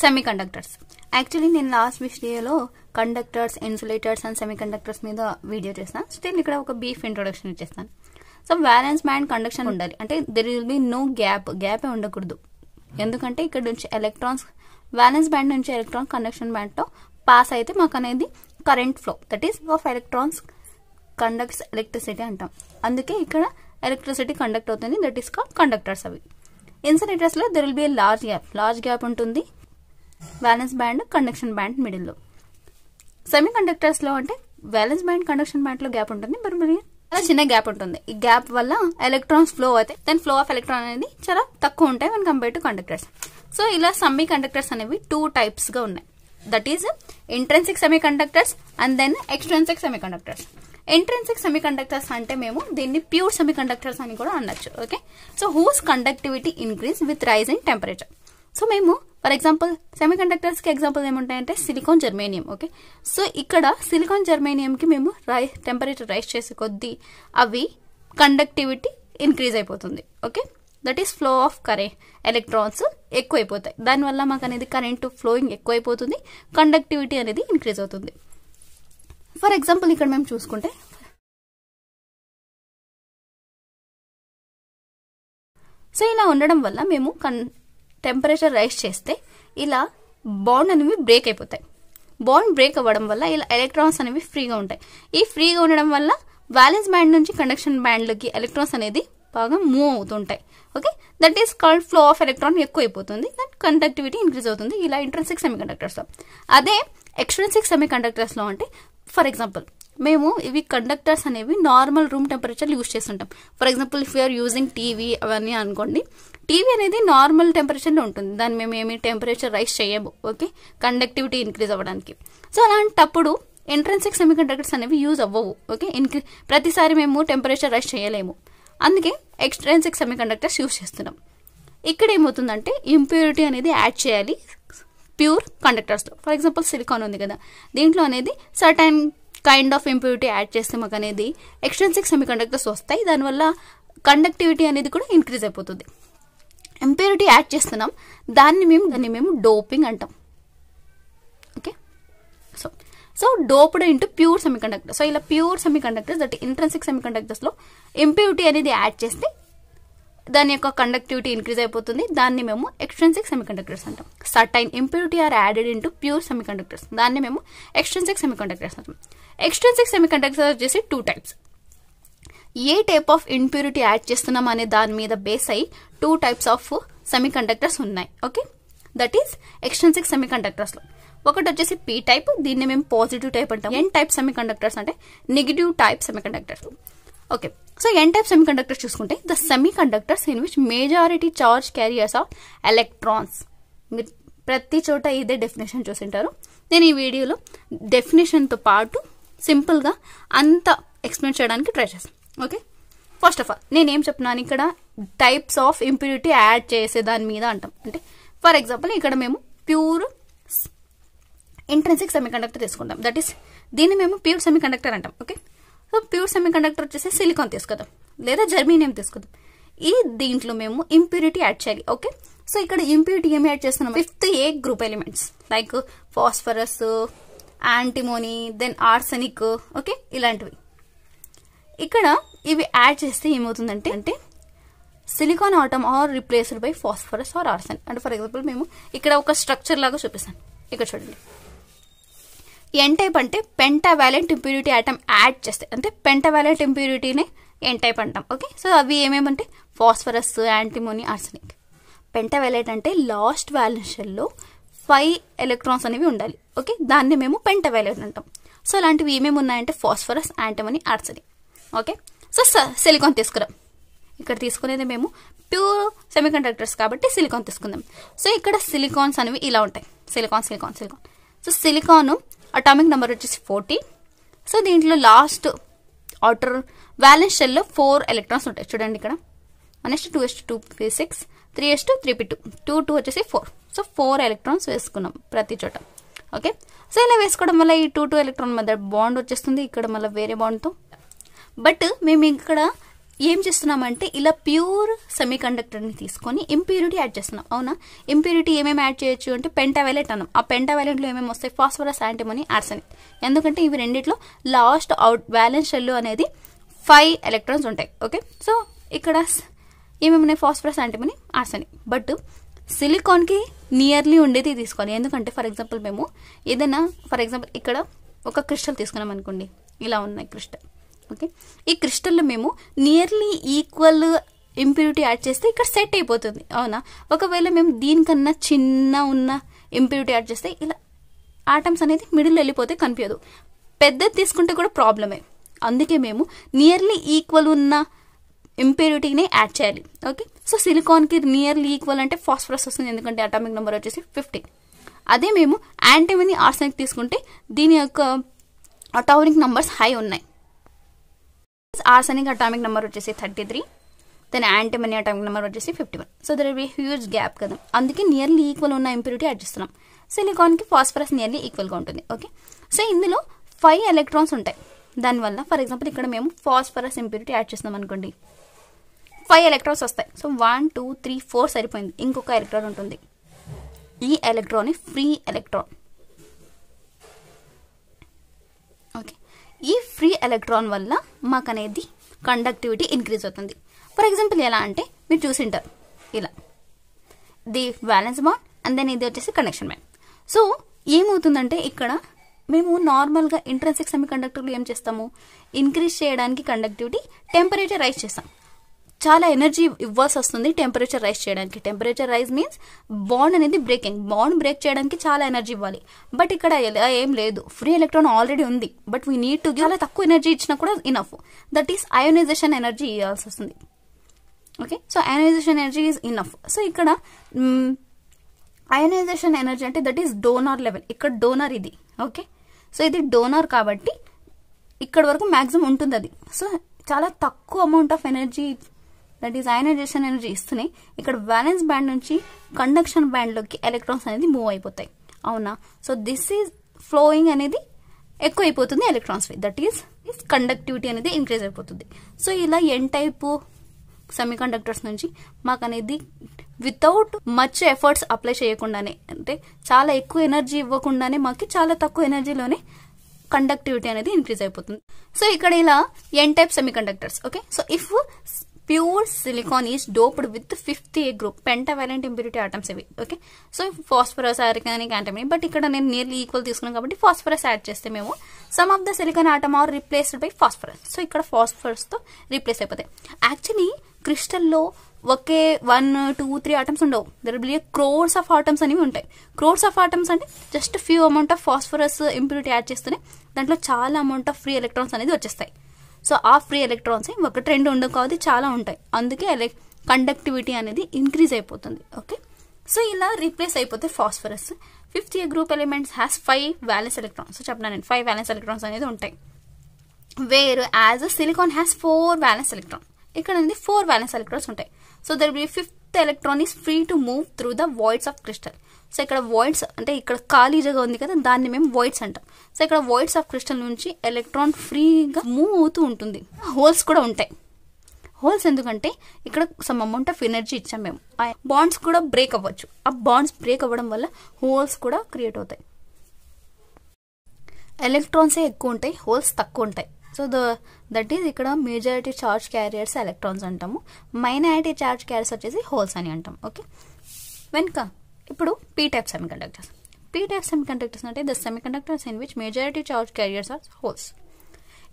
semi conductors actually నేను last వీడియోలో conductors insulators and semi conductors మీద వీడియో చేస్తాను స్టిల్ ఇక్కడ ఒక బీఫ్ ఇంట్రొడక్షన్ ఇచ్చేస్తాను సో వ్యాలెన్స్ బ్యాండ్ కండక్షన్ ఉండాలి అంటే there will be no gap gap ఉండకూడదు ఎందుకంటే ఇక్కడ నుంచి ఎలక్ట్రాన్స్ వ్యాలెన్స్ బ్యాండ్ నుంచి ఎలక్ట్రాన్ కండక్షన్ బ్యాండ్తో పాస్ అయితే మాకు అనేది current flow that is of electrons conducts electricity అంటాం అందుకే ఇక్కడ ఎలక్ట్రిసిటీ కండక్ట్ అవుతుంది దట్ ఈస్ కాల్ కండక్టర్స్ అవి ఇన్సరేటర్స్లో there will be A large gap large gap ఉంటుంది వ్యాలెన్స్ బ్యాండ్ కండక్షన్ బ్యాండ్ మిడిల్లో సెమీ కండక్టర్స్లో అంటే వ్యాలెన్స్ బ్యాండ్ కండక్షన్ బ్యాండ్లో గ్యాప్ ఉంటుంది మరి మరి చాలా చిన్న గ్యాప్ ఉంటుంది ఈ గ్యాప్ వల్ల ఎలక్ట్రాన్స్ ఫ్లో అయితే దెన్ ఫ్లో ఆఫ్ ఎలక్ట్రాన్ అనేది చాలా తక్కువ ఉంటాయి when compare to conductors so ఇలా సెమీ కండక్టర్స్ అనేవి టూ టైప్స్గా ఉన్నాయి that is intrinsic semi conductors and then extrinsic semi conductors intrinsic semi conductors అంటే మేము దీన్ని ప్యూర్ సెమీ కండక్టర్స్ అని కూడా అనొచ్చు okay so whose conductivity increase with rise in temperature so మేము ఫర్ ఎగ్జాంపుల్ సెమీ కండక్టర్స్కి ఎగ్జాంపుల్ ఏముంటాయంటే సిలికాన్ జర్మేనియం ఓకే సో ఇక్కడ సిలికాన్ జర్మేనియంకి మేము రై టెంపరేచర్ రైస్ చేసే కొద్దీ అవి కండక్టివిటీ ఇంక్రీజ్ అయిపోతుంది okay that is flow of కరే ఎలక్ట్రాన్స్ ఎక్కువైపోతాయి దానివల్ల మాకు అనేది కరెంటు ఫ్లోయింగ్ ఎక్కువైపోతుంది కండక్టివిటీ అనేది ఇంక్రీజ్ అవుతుంది ఫర్ ఎగ్జాంపుల్ ఇక్కడ మేము చూసుకుంటే సో ఇలా ఉండడం వల్ల మేము కన్ టెంపరేచర్ రైస్ చేస్తే ఇలా బాండ్ అనేవి బ్రేక్ అయిపోతాయి బాండ్ బ్రేక్ అవ్వడం వల్ల ఇలా ఎలక్ట్రాన్స్ అనేవి ఫ్రీగా ఉంటాయి ఈ ఫ్రీగా ఉండడం వల్ల బ్యాలెన్స్ బ్యాండ్ నుంచి కండక్షన్ బ్యాండ్లోకి ఎలక్ట్రాన్స్ అనేది బాగా మూవ్ అవుతుంటాయి okay that is called flow of electron ఎక్కువ అయిపోతుంది దట్ కండక్టివిటీ ఇంక్రీజ్ అవుతుంది ఇలా ఇంట్రెన్సిక్ సెమీ కండక్టర్స్లో అదే ఎక్స్ట్రెన్సిక్ సెమీ కండక్టర్స్లో అంటే ఫర్ ఎగ్జాంపుల్ మేము ఇవి కండక్టర్స్ అనేవి నార్మల్ రూమ్ టెంపరేచర్ యూజ్ చేస్తుంటాం for example if you are using TV అవన్నీ అనుకోండి టీవీ అనేది నార్మల్ టెంపరేచర్లో ఉంటుంది దాన్ని మేము ఏమి టెంపరేచర్ రైస్ చేయము ఓకే కండక్టివిటీ ఇంక్రీజ్ అవ్వడానికి సో అలాంటప్పుడు సెమీ సెమీకండక్టర్స్ అనేవి యూజ్ అవ్వవు ఓకే ఇంక్రీ ప్రతిసారి మేము టెంపరేచర్ రైస్ చేయలేము అందుకే ఎక్స్ట్రెన్సిక్ సెమీకండక్టర్స్ యూజ్ చేస్తున్నాం ఇక్కడ ఏమవుతుందంటే ఇంప్యూరిటీ అనేది యాడ్ చేయాలి ప్యూర్ కండక్టర్స్లో ఫర్ ఎగ్జాంపుల్ సిలికాన్ ఉంది కదా దీంట్లో అనేది certain kind of impurity add చేస్తే మాకు అనేది ఎక్స్ట్రెన్సిక్ సెమీకండక్టర్స్ వస్తాయి దానివల్ల కండక్టివిటీ అనేది కూడా ఇంక్రీజ్ అయిపోతుంది ఇంప్యూరిటీ యాడ్ చేస్తున్నాం దాన్ని మేము దాన్ని మేము డోపింగ్ అంటాం okay so so doped into pure semiconductor so ఇలా ప్యూర్ సెమీకండక్టర్స్ దట్ ఇంట్రెన్సిక్ సెమీకండక్టర్స్లో ఇంప్యూరిటీ అనేది యాడ్ చేస్తే దాని యొక్క కండక్టివిటీ ఇంక్రీజ్ అయిపోతుంది దాన్ని మేము ఎక్స్ట్రెన్సిక్ సెమీకండక్టర్స్ అంటాం certain impurity are added into pure semiconductors దాన్ని మేము ఎక్స్ట్రెన్సిక్ సెమీకండక్టర్స్ అంటాం ఎక్స్ట్రెన్సిక్ సెమీకండక్టర్స్ వచ్చేసి two types a type of impurity add చేస్తున్నాం అనే దాని మీద బేస్ అయ్యి two types of semi conductors ఉన్నాయి okay that is extrinsic semi కండక్టర్స్లో ఒకటి వచ్చేసి పీ టైప్ దీన్ని మేము పాజిటివ్ టైప్ అంటాం ఎన్ టైప్ సెమీ కండక్టర్స్ అంటే negative type semi conductors okay so N type semi conductors చూసుకుంటే the semi conductors in which majority charge carriers of electrons ప్రతి చోట ఇదే డెఫినేషన్ చూసి ఉంటారు నేను ఈ వీడియోలో డెఫినేషన్తో పాటు సింపుల్గా అంత ఎక్స్ప్లెయిన్ చేయడానికి ట్రై చేస్తాను ఓకే ఫస్ట్ ఆఫ్ ఆల్ నేనేం చెప్తున్నాను ఇక్కడ టైప్స్ ఆఫ్ ఇంప్యూరిటీ యాడ్ చేసే దాని మీద అంటాం అంటే ఫర్ ఎగ్జాంపుల్ ఇక్కడ మేము ప్యూర్ ఇంట్రెన్సిక్ సెమీ కండక్టర్ తీసుకుంటాం దట్ ఈస్ దీన్ని మేము ప్యూర్ సెమీ కండక్టర్ అంటాం okay so pure semi conductor వచ్చేసి సిలికాన్ తీసుకుందాం లేదా జర్మీనియం తీసుకుందాం ఈ దీంట్లో మేము ఇంప్యూరిటీ యాడ్ చేయాలి ఓకే సో ఇక్కడ ఇంప్యూరిటీ ఏమి యాడ్ చేస్తున్నాం fifth A group elements like phosphorus antimony then arsenic okay ఇలాంటివి ఇక్కడ ఇవి యాడ్ చేస్తే ఏమవుతుందంటే అంటే silicon atom are replaced by phosphorus or arsenic అంటే ఫర్ ఎగ్జాంపుల్ మేము ఇక్కడ ఒక స్ట్రక్చర్ లాగా చూపిస్తాం ఇక్కడ చూడండి ఎన్ టైప్ అంటే పెంటావాలెంట్ ఇంప్యూరిటీ ఐటమ్ యాడ్ చేస్తే అంటే పెంటావాలెంట్ ఇంప్యూరిటీని ఎన్ టైప్ అంటాం ఓకే సో అవి ఏమేమంటే ఫాస్ఫరస్ యాంటీమోని ఆర్సనిక్ పెంటావాలెంట్ అంటే లాస్ట్ వ్యాలెన్స్ ఫైవ్ ఎలక్ట్రాన్స్ అనేవి ఉండాలి ఓకే దాన్ని మేము పెంటావాలెంట్ అంటాం సో అలాంటివి ఏమేమి ఉన్నాయంటే phosphorus antimony arsenic okay so silicon తీసుకురాం ఇక్కడ తీసుకునేది మేము ప్యూర్ సెమీ కండక్టర్స్ కాబట్టి సిలికాన్ తీసుకుందాం సో ఇక్కడ సిలికాన్స్ అనేవి ఇలా ఉంటాయి silicon silicon silicon so silicon atomic number వచ్చేసి ఫోర్టీ సో దీంట్లో లాస్ట్ ఆటర్ వ్యాలెన్స్ షెల్లో ఫోర్ ఎలక్ట్రాన్స్ ఉంటాయి చూడండి ఇక్కడ one two S two P six three S two three P two two two వచ్చేసి ఫోర్ సో ఫోర్ ఎలక్ట్రాన్స్ వేసుకున్నాం ప్రతి చోట ఓకే సో ఇలా వేసుకోవడం వల్ల ఈ టూ టూ ఎలక్ట్రాన్ మధ్య బాండ్ వచ్చేస్తుంది ఇక్కడ మళ్ళీ వేరే బాండ్తో బట్ మేము ఇక్కడ ఏం చేస్తున్నామంటే ఇలా ప్యూర్ సెమీ కండక్టర్ని తీసుకొని ఇంప్యూరిటీ యాడ్ చేస్తున్నాం అవునా ఇంప్యూరిటీ ఏమేమి యాడ్ చేయొచ్చు అంటే పెంటావైలెట్ అన్నాం ఆ పెంటావైలెంట్లో ఏమేమి వస్తాయి ఫాస్ఫరస్ యాంటిమనీ ఆర్సనిక్ ఎందుకంటే ఇవి రెండిట్లో లాస్ట్ అవుట్ బ్యాలెన్స్ షెల్ అనేది ఫైవ్ ఎలక్ట్రాన్స్ ఉంటాయి ఓకే సో ఇక్కడ ఏమేమి ఉన్నాయి ఫాస్ఫరస్ యాంటిమనీ ఆర్సనిక్ బట్ సిలికాన్కి నియర్లీ ఉండేది తీసుకోవాలి ఎందుకంటే ఫర్ ఎగ్జాంపుల్ మేము ఏదైనా ఫర్ ఎగ్జాంపుల్ ఇక్కడ ఒక క్రిస్టల్ తీసుకున్నాం అనుకోండి ఇలా ఉన్నాయి క్రిస్టల్ ఓకే ఈ క్రిస్టల్లో మేము నియర్లీ ఈక్వల్ ఇంప్యూరిటీ యాడ్ చేస్తే ఇక్కడ సెట్ అయిపోతుంది అవునా ఒకవేళ మేము దీనికన్నా చిన్న ఉన్న ఇంప్యూరిటీ యాడ్ చేస్తే ఇలా ఆటమ్స్ అనేది మిడిల్ వెళ్ళిపోతే కనిపించదు పెద్దది తీసుకుంటే కూడా ప్రాబ్లమే అందుకే మేము నియర్లీ ఈక్వల్ ఉన్న ఇంప్యూరిటీని యాడ్ చేయాలి ఓకే సో సిలికాన్కి నియర్లీ ఈక్వల్ అంటే ఫాస్ఫరస్ వస్తుంది ఎందుకంటే అటామిక్ నెంబర్ వచ్చేసి ఫిఫ్టీన్ అదే మేము యాంటీమనీ ఆర్సనిక్ తీసుకుంటే దీని యొక్క అటామిక్ నంబర్స్ హై ఉన్నాయి ఆర్సనిక్ అటామిక్ నెంబర్ వచ్చేసి thirty three then antimony atomic number వచ్చేసి fifty one so there be huge gap కదా అందుకే నియర్లీ ఈక్వల్ ఉన్న ఇంప్యూరిటీ యాడ్ చేస్తున్నాం సిలికాన్కి ఫాస్ఫరస్ నియర్లీ ఈక్వల్గా ఉంటుంది ఓకే సో ఇందులో ఫైవ్ ఎలక్ట్రాన్స్ ఉంటాయి దానివల్ల ఫర్ ఎగ్జాంపుల్ ఇక్కడ మేము ఫాస్ఫరస్ ఇంప్యూరిటీ యాడ్ చేస్తున్నాం అనుకోండి ఫైవ్ ఎలక్ట్రాన్స్ వస్తాయి so one two three four సరిపోయింది ఇంకొక ఎలక్ట్రాన్ ఉంటుంది ఈ ఎలక్ట్రాన్ ఫ్రీ ఎలక్ట్రాన్ ఈ ఫ్రీ ఎలక్ట్రాన్ వల్ల మాకు అనేది కండక్టివిటీ ఇంక్రీజ్ అవుతుంది ఫర్ ఎగ్జాంపుల్ ఎలా అంటే మీరు చూసింటారు ఇలా the valence bond and then ఇది వచ్చేసి కనెక్షన్ బ్యాండ్ సో ఏమవుతుందంటే ఇక్కడ మేము నార్మల్గా ఇంట్రెన్సిక్ సెమీ కండక్టర్లు ఏం చేస్తాము ఇంక్రీజ్ చేయడానికి కండక్టివిటీ టెంపరేచర్ రైజ్ చేస్తాం చాలా ఎనర్జీ ఇవ్వాల్సి వస్తుంది టెంపరేచర్ రైజ్ చేయడానికి టెంపరేచర్ రైజ్ మీన్స్ బాండ్ అనేది బ్రేకింగ్ బాండ్ బ్రేక్ చేయడానికి చాలా ఎనర్జీ ఇవ్వాలి బట్ ఇక్కడ ఏం లేదు ఫ్రీ ఎలక్ట్రాన్ ఆల్రెడీ ఉంది but we need to give చాలా తక్కువ ఎనర్జీ ఇచ్చినా కూడా enough that is ionization energy ఇవ్వాల్సి వస్తుంది okay so ionization energy is enough so ఇక్కడ అయోనైజేషన్ ఎనర్జీ అంటే దట్ ఈస్ డోనార్ లెవెల్ ఇక్కడ డోనార్ ఇది ఓకే సో ఇది డోనార్ కాబట్టి ఇక్కడ వరకు మ్యాక్సిమం ఉంటుంది అది సో చాలా తక్కువ amount of energy that is ionization energy ఇస్తున్నాయి ఇక్కడ బ్యాలెన్స్ బ్యాండ్ నుంచి కండక్షన్ బ్యాండ్లోకి ఎలక్ట్రాన్స్ అనేది మూవ్ అయిపోతాయి అవునా సో దిస్ ఈజ్ ఫ్లోయింగ్ అనేది ఎక్కువ అయిపోతుంది electrons way that is conductivity అనేది ఇంక్రీజ్ అయిపోతుంది సో ఇలా ఎన్ టైపు సెమీ కండక్టర్స్ నుంచి మాకు అనేది వితౌట్ మచ్ ఎఫర్ట్స్ అప్లై చేయకుండానే అంటే చాలా ఎక్కువ ఎనర్జీ ఇవ్వకుండానే మాకు చాలా తక్కువ ఎనర్జీలోనే కండక్టివిటీ అనేది ఇంక్రీజ్ అయిపోతుంది సో ఇక్కడ ఇలా N type semi conductors okay so if pure silicon is doped with fifth A group pentavalent impurity atoms ఇవి ఓకే సో ఫాస్ఫరస్ ఐరకాని క్యాంటమని బట్ ఇక్కడ నేను నియర్లీ ఈక్వల్ తీసుకున్నాను కాబట్టి ఫాస్ఫరస్ యాడ్ చేస్తే మేము some of the silicon atom are replaced by phosphorus so ఇక్కడ ఫాస్ఫరస్తో రీప్లేస్ అయిపోతాయి యాక్చువల్లీ క్రిస్టల్లో ఒకే వన్ టూ త్రీ ఆటమ్స్ ఉండవు there be crores of atoms అనేవి ఉంటాయి క్రోర్స్ ఆఫ్ ఆటమ్స్ అంటే just few amount of phosphorus impurity add చేస్తేనే దాంట్లో చాలా అమౌంట్ ఆఫ్ ఫ్రీ ఎలక్ట్రాన్స్ అనేది వచ్చేస్తాయి సో ఆఫ్ ఫ్రీ ఎలక్ట్రాన్స్ ఒకటి రెండు ఉండవు చాలా ఉంటాయి అందుకే ఎలక్ కండక్టివిటీ అనేది ఇంక్రీజ్ అయిపోతుంది ఓకే సో ఇలా రీప్లేస్ అయిపోతే phosphorus fifth year group elements has five valence electrons చెప్పినా నేను ఫైవ్ వ్యాలెన్స్ ఎలక్ట్రాన్స్ అనేది ఉంటాయి whereas silicon has four valence electron ఇక్కడ అనేది ఫోర్ వ్యాలెన్స్ ఎలక్ట్రాన్స్ ఉంటాయి so there be fifth electron is free to move through the voids of crystal so ఇక్కడ voids అంటే ఇక్కడ ఖాళీ జగ ఉంది కదా దాన్ని మేము వాయిడ్స్ అంటాం సో ఇక్కడ వాయిడ్స్ ఆఫ్ క్రిస్టల్ నుంచి ఎలక్ట్రాన్ ఫ్రీగా మూవ్ అవుతూ ఉంటుంది హోల్స్ కూడా ఉంటాయి హోల్స్ ఎందుకంటే ఇక్కడ సమ్ అమౌంట్ ఆఫ్ ఎనర్జీ ఇచ్చాం మేము బాండ్స్ కూడా బ్రేక్ అవ్వచ్చు ఆ బాండ్స్ బ్రేక్ అవ్వడం వల్ల హోల్స్ కూడా క్రియేట్ అవుతాయి ఎలక్ట్రాన్సే ఎక్కువ ఉంటాయి హోల్స్ తక్కువ ఉంటాయి సో ద దట్ ఈజ్ ఇక్కడ మెజారిటీ చార్జ్ క్యారియర్స్ ఎలక్ట్రాన్స్ అంటాము మైనారిటీ చార్జ్ క్యారియర్స్ వచ్చేసి హోల్స్ అని అంటాం ఓకే వెనుక ఇప్పుడు P type semi semiconductors P type semi conductors అంటే the semi conductors in which majority charge carriers are holes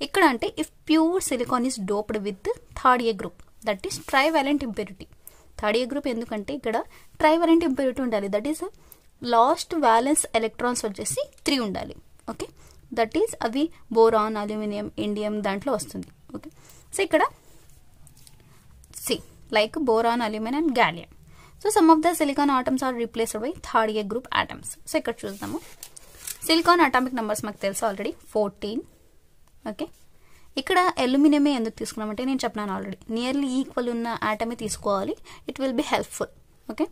ఇక్కడ అంటే if pure silicon is doped with third A group that is valent impurity third A group ఎందుకంటే ఇక్కడ valent impurity ఉండాలి that is last violence electrons వచ్చేసి three ఉండాలి okay that is అవి boron aluminium indium దాంట్లో వస్తుంది ఓకే సో ఇక్కడ see like boron aluminium gallium so some of the silicon atoms are replaced by third A group atoms so ఇక్కడ చూద్దాము silicon atomic numbers మాకు తెలుసు already fourteen okay ఇక్కడ అల్యూమినియమే ఎందుకు తీసుకున్నామంటే నేను చెప్పినాను ఆల్రెడీ నియర్లీ ఈక్వల్ ఉన్న ఆటమే తీసుకోవాలి it will be helpful okay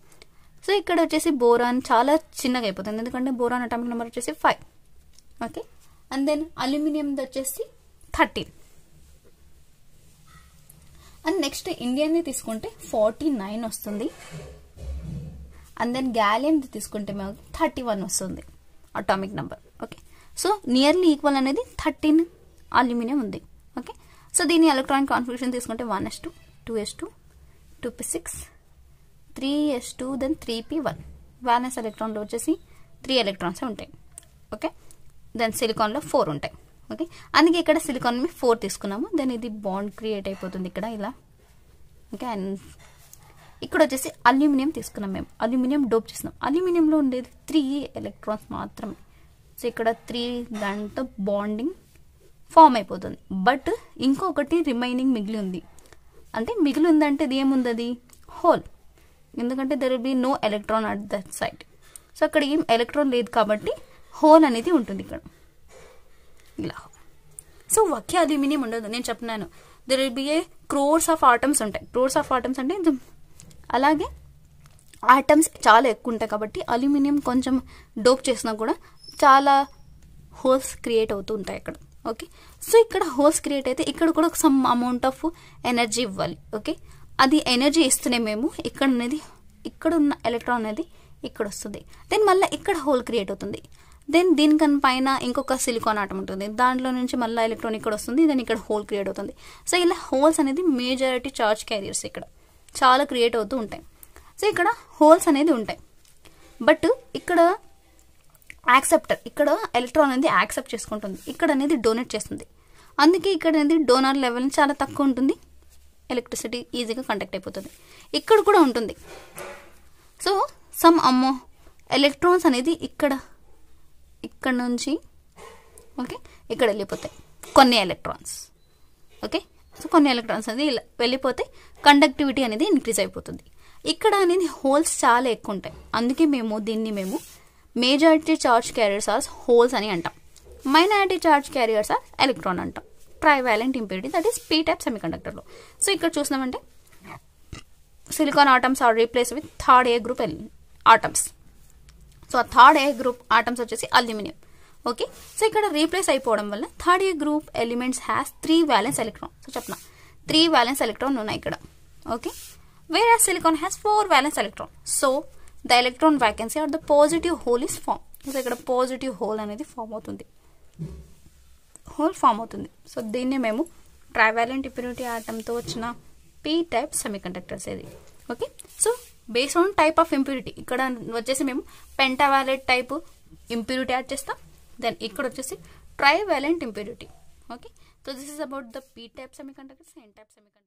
so ఇక్కడ వచ్చేసి బోరాన్ చాలా చిన్నగా అయిపోతుంది ఎందుకంటే బోరాన్ అటామిక్ నెంబర్ వచ్చేసి ఫైవ్ ఓకే అండ్ దెన్ అల్యూమినియంది వచ్చేసి థర్టీన్ అండ్ నెక్స్ట్ ఇండియన్ని తీసుకుంటే ఫార్టీ నైన్ వస్తుంది అండ్ దెన్ గ్యాలియం తీసుకుంటే మేము థర్టీ వన్ వస్తుంది atomic number okay so nearly equal అనేది థర్టీన్ అల్యూమినియం ఉంది ఓకే సో దీని ఎలక్ట్రానిక్ కాన్ఫిగరేషన్ తీసుకుంటే one S two two S two two P six three S two then three P one valence ఎలక్ట్రాన్లో వచ్చేసి three electrons ఉంటాయి okay then సిలికాన్లో four ఉంటాయి okay అందుకే ఇక్కడ సిలికాన్ మేము ఫోర్ తీసుకున్నాము దెన్ ఇది బాండ్ క్రియేట్ అయిపోతుంది ఇక్కడ ఇలా ఓకే అండ్ ఇక్కడ వచ్చేసి అల్యూమినియం తీసుకున్నాం మేము అల్యూమినియం డోప్ చేసినాం అల్యూమినియంలో ఉండేది త్రీ ఎలక్ట్రాన్స్ మాత్రమే సో ఇక్కడ త్రీ దాంతో బాండింగ్ ఫామ్ అయిపోతుంది బట్ ఇంకొకటి రిమైనింగ్ మిగిలి ఉంది అంటే మిగిలి ఉందంటే ఇది ఏముంది హోల్ ఎందుకంటే there will be no electron at that side so అక్కడ ఏం ఎలక్ట్రాన్ లేదు కాబట్టి హోల్ అనేది ఉంటుంది ఇక్కడ ఇలా సో ఒకే అల్యూమినియం ఉండదు నేను చెప్పినాను there will be a crores of atoms ఉంటాయి క్రోర్స్ ఆఫ్ ఆటమ్స్ అంటే అలాగే ఆటమ్స్ చాలా ఎక్కువ ఉంటాయి కాబట్టి అల్యూమినియం కొంచెం డోప్ చేసినా కూడా చాలా హోల్స్ క్రియేట్ అవుతూ ఉంటాయి అక్కడ ఓకే సో ఇక్కడ హోల్స్ క్రియేట్ అయితే ఇక్కడ కూడా ఒక సమ్ అమౌంట్ ఆఫ్ ఎనర్జీ ఇవ్వాలి ఓకే అది ఎనర్జీ ఇస్తేనే మేము ఇక్కడ అనేది ఇక్కడ ఉన్న ఎలక్ట్రాన్ అనేది ఇక్కడ వస్తుంది దెన్ మళ్ళీ ఇక్కడ హోల్ క్రియేట్ అవుతుంది దెన్ దీనికని పైన ఇంకొక సిలికాన్ ఆటం ఉంటుంది దాంట్లో నుంచి మళ్ళీ ఎలక్ట్రాన్ ఇక్కడ వస్తుంది దెన్ ఇక్కడ హోల్ క్రియేట్ అవుతుంది సో ఇలా హోల్స్ అనేది మేజారిటీ చార్జ్ క్యారియర్స్ ఇక్కడ చాలా క్రియేట్ అవుతూ ఉంటాయి సో ఇక్కడ హోల్స్ అనేది ఉంటాయి బట్ ఇక్కడ యాక్సెప్టర్ ఇక్కడ ఎలక్ట్రాన్ అనేది యాక్సెప్ట్ చేసుకుంటుంది ఇక్కడ అనేది డొనేట్ చేస్తుంది అందుకే ఇక్కడ అనేది డోనర్ లెవెల్ చాలా తక్కువ ఉంటుంది ఎలక్ట్రిసిటీ ఈజీగా కండక్ట్ అయిపోతుంది ఇక్కడ కూడా ఉంటుంది సో సమ్ అమ్మో ఎలక్ట్రాన్స్ అనేది ఇక్కడ ఇక్కడ నుంచి ఓకే ఇక్కడ వెళ్ళిపోతాయి కొన్ని ఎలక్ట్రాన్స్ ఓకే సో కొన్ని ఎలక్ట్రాన్స్ అనేది వెళ్ళిపోతే కండక్టివిటీ అనేది ఇంక్రీజ్ అయిపోతుంది ఇక్కడ అనేది హోల్స్ చాలా ఎక్కువ ఉంటాయి అందుకే మేము దీన్ని మేము majority charge carriers are holes అని అంటాం minority charge carriers are electron అంటాం valent impurity that is P type సెమీ కండక్టర్లో సో ఇక్కడ చూసినామంటే silicon atoms are replace with third A group atoms so ఆ థర్డ్ ఏ గ్రూప్ ఆటమ్స్ వచ్చేసి aluminium okay so ఇక్కడ రీప్లేస్ అయిపోవడం వల్ల third year group elements has three valence electron so చెప్పిన త్రీ వ్యాలెన్స్ ఎలక్ట్రాన్ ఉన్నాయి ఇక్కడ okay where are silicon has four valence electron so the electron vacancy or the positive hole is form so ఇక్కడ positive hole అనేది form అవుతుంది hole form అవుతుంది so దీన్ని మేము trivalent impurity ఆటంతో వచ్చిన పీ టైప్ కండక్టర్స్ ఇది okay so based on type of impurity ఇక్కడ వచ్చేసి మేము పెంటావాలెట్ టైప్ ఇంప్యూరిటీ యాడ్ చేస్తాం దెన్ ఇక్కడ వచ్చేసి trivalent impurity okay so this is about the P type semi conductors and type semi